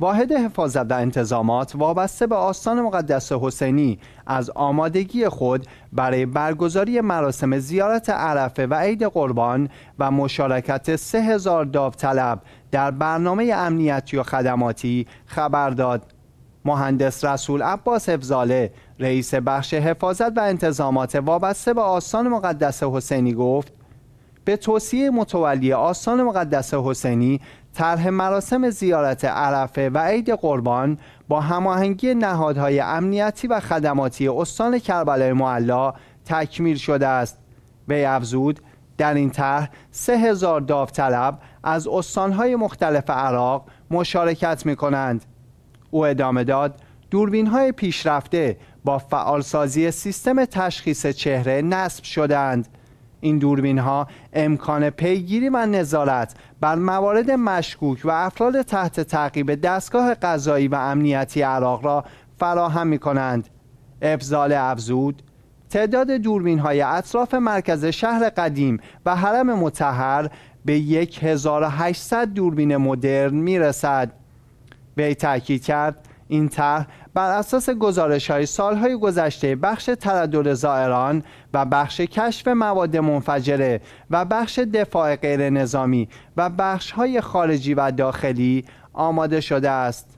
واحد حفاظت و انتظامات وابسته به آستان مقدس حسینی از آمادگی خود برای برگزاری مراسم زیارت عرفه و عید قربان و مشارکت هزار داوطلب در برنامه امنیتی و خدماتی خبر داد. مهندس رسول عباس افزاله رئیس بخش حفاظت و انتظامات وابسته به آستان مقدس حسینی گفت به توصیه متولی آستان مقدس حسینی طرح مراسم زیارت عرفه و عید قربان با هماهنگی نهادهای امنیتی و خدماتی استان کربلای معلا تکمیل شده است وی افزود در این طرح سه هزار داوطلب از استانهای مختلف عراق مشارکت می کنند. او ادامه داد دوربین های پیشرفته با فعالسازی سیستم تشخیص چهره نصب شدند این دوربین ها امکان پیگیری و نظارت بر موارد مشکوک و افراد تحت تعقیب دستگاه قضایی و امنیتی عراق را فراهم می کنند افضال افزود تعداد دوربین های اطراف مرکز شهر قدیم و حرم متحر به 1800 دوربین مدرن می رسد وی تاکید کرد این طرح بر اساس گزارش های سالهای گذشته بخش تردد زائران و بخش کشف مواد منفجره و بخش دفاع غیر نظامی و بخش های خارجی و داخلی آماده شده است.